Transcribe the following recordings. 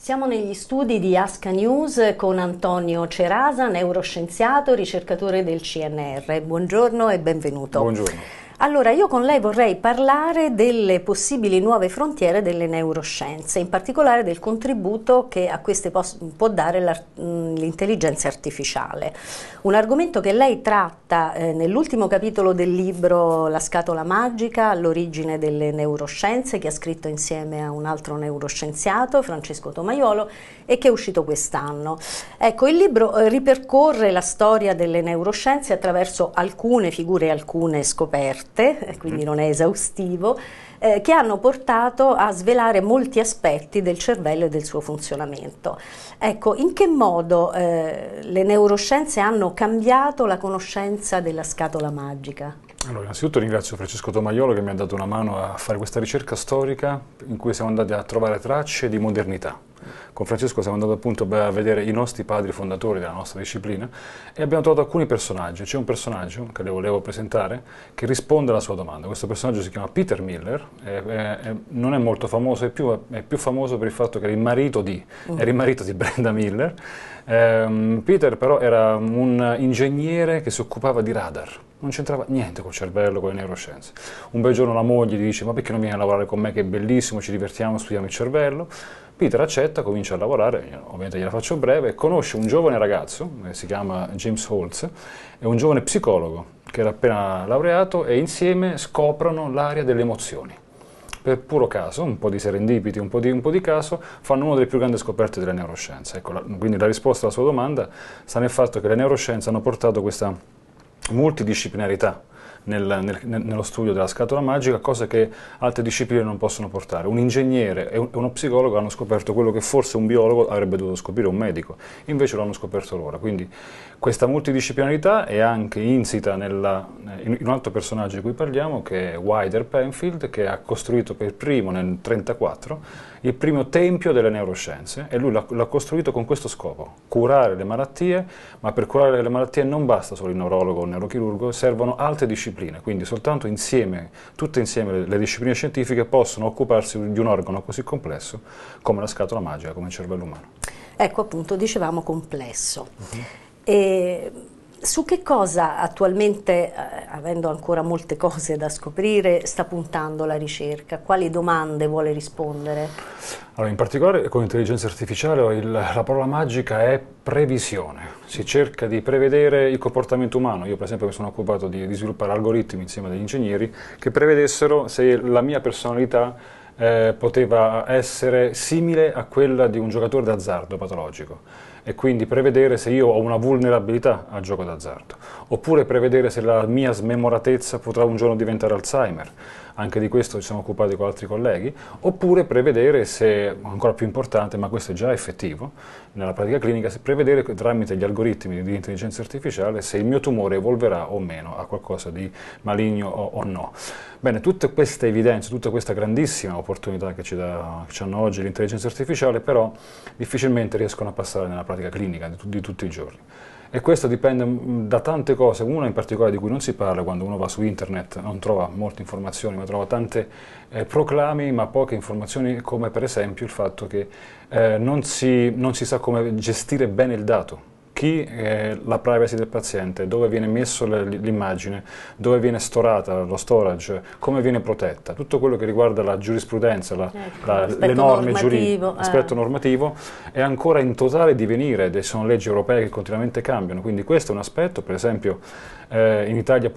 Siamo negli studi di Asca News con Antonio Cerasa, neuroscienziato, ricercatore del CNR. Buongiorno e benvenuto. Buongiorno. Allora, io con lei vorrei parlare delle possibili nuove frontiere delle neuroscienze, in particolare del contributo che a queste può dare l'intelligenza artificiale. Un argomento che lei tratta eh, nell'ultimo capitolo del libro La scatola magica, l'origine delle neuroscienze, che ha scritto insieme a un altro neuroscienziato, Francesco Tomaiolo, e che è uscito quest'anno. Ecco, il libro eh, ripercorre la storia delle neuroscienze attraverso alcune figure e alcune scoperte aperte, quindi non è esaustivo, eh, che hanno portato a svelare molti aspetti del cervello e del suo funzionamento. Ecco, in che modo eh, le neuroscienze hanno cambiato la conoscenza della scatola magica? Allora, innanzitutto ringrazio Francesco Tomaiolo che mi ha dato una mano a fare questa ricerca storica in cui siamo andati a trovare tracce di modernità con Francesco siamo andati appunto a vedere i nostri padri fondatori della nostra disciplina e abbiamo trovato alcuni personaggi. C'è un personaggio che le volevo presentare che risponde alla sua domanda. Questo personaggio si chiama Peter Miller, eh, eh, non è molto famoso, è più, è più, famoso per il fatto che era il marito di, mm. era il marito di Brenda Miller. Eh, Peter però era un ingegnere che si occupava di radar non c'entrava niente col cervello, con le neuroscienze. Un bel giorno la moglie gli dice ma perché non vieni a lavorare con me che è bellissimo, ci divertiamo, studiamo il cervello. Peter accetta, comincia a lavorare, ovviamente gliela faccio breve, conosce un giovane ragazzo, eh, si chiama James Holtz, è un giovane psicologo che era appena laureato e insieme scoprono l'area delle emozioni. Per puro caso, un po' di serendipiti, un po' di, un po di caso, fanno una delle più grandi scoperte della neuroscienza. Ecco, la, quindi la risposta alla sua domanda sta nel fatto che le neuroscienze hanno portato questa multidisciplinarità nel, nel, nello studio della scatola magica, cosa che altre discipline non possono portare. Un ingegnere e, un, e uno psicologo hanno scoperto quello che forse un biologo avrebbe dovuto scoprire, un medico, invece lo hanno scoperto loro. Quindi questa multidisciplinarità è anche insita nella, in, in un altro personaggio di cui parliamo, che è Wider Penfield, che ha costruito per primo nel 1934 il primo tempio delle neuroscienze e lui l'ha costruito con questo scopo, curare le malattie, ma per curare le malattie non basta solo il neurologo o il neurochirurgo, servono altre discipline discipline, quindi soltanto insieme, tutte insieme le, le discipline scientifiche possono occuparsi di un organo così complesso come la scatola magica, come il cervello umano. Ecco appunto, dicevamo complesso. Uh mhm. -huh. e su che cosa attualmente, eh, avendo ancora molte cose da scoprire, sta puntando la ricerca? Quali domande vuole rispondere? Allora, in particolare con l'intelligenza artificiale il, la parola magica è previsione. Si cerca di prevedere il comportamento umano. Io per esempio mi sono occupato di, di sviluppare algoritmi insieme agli ingegneri che prevedessero se la mia personalità eh, poteva essere simile a quella di un giocatore d'azzardo patologico e quindi prevedere se io ho una vulnerabilità al gioco d'azzardo oppure prevedere se la mia smemoratezza potrà un giorno diventare Alzheimer anche di questo ci siamo occupati con altri colleghi, oppure prevedere se, ancora più importante, ma questo è già effettivo, nella pratica clinica, prevedere tramite gli algoritmi di intelligenza artificiale se il mio tumore evolverà o meno a qualcosa di maligno o, o no. Bene, tutte queste evidenze, tutta questa grandissima opportunità che ci, da, che ci hanno oggi l'intelligenza artificiale, però difficilmente riescono a passare nella pratica clinica di, di tutti i giorni e questo dipende mm, da tante cose, una in particolare di cui non si parla quando uno va su internet, non trova molte informazioni, ma trova tante eh, proclami ma poche informazioni come per esempio il fatto che eh, non, si, non si sa come gestire bene il dato chi è la privacy del paziente, dove viene messa l'immagine, dove viene storata lo storage, come viene protetta, tutto quello che riguarda la giurisprudenza, la, ecco, la, le norme giuridiche, l'aspetto eh. normativo è ancora in totale divenire ed sono leggi europee che continuamente cambiano, quindi questo è un aspetto, per esempio eh, in Italia ehm,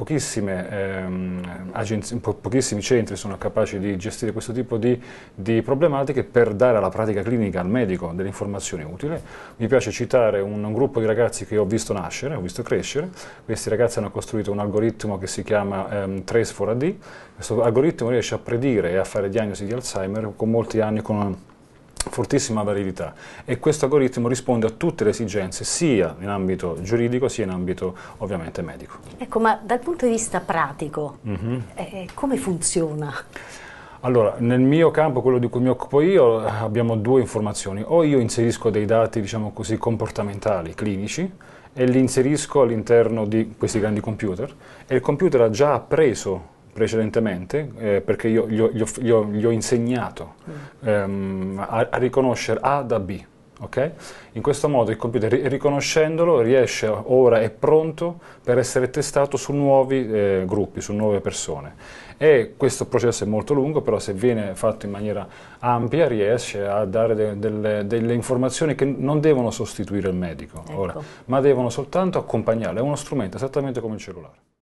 po pochissimi centri sono capaci di gestire questo tipo di, di problematiche per dare alla pratica clinica, al medico, delle informazioni utili. Mi piace citare un, un gruppo di ragazzi che ho visto nascere, ho visto crescere, questi ragazzi hanno costruito un algoritmo che si chiama um, ehm, Trace4AD, questo algoritmo riesce a predire e a fare diagnosi di Alzheimer con molti anni, con una fortissima validità e questo algoritmo risponde a tutte le esigenze sia in ambito giuridico sia in ambito ovviamente medico. Ecco, ma dal punto di vista pratico, mm -hmm. eh, come funziona? Allora, nel mio campo, quello di cui mi occupo io, abbiamo due informazioni. O io inserisco dei dati, diciamo così, comportamentali, clinici, e li inserisco all'interno di questi grandi computer, e il computer ha già appreso precedentemente, eh, perché io gli ho, ho, ho, insegnato mm. ehm, a, a riconoscere A da B Okay? In questo modo il computer, riconoscendolo, riesce ora è pronto per essere testato su nuovi eh, gruppi, su nuove persone. E questo processo è molto lungo, però se viene fatto in maniera ampia riesce a dare de delle, delle, informazioni che non devono sostituire il medico, ecco. ora, ma devono soltanto accompagnarlo. È uno strumento esattamente come il cellulare.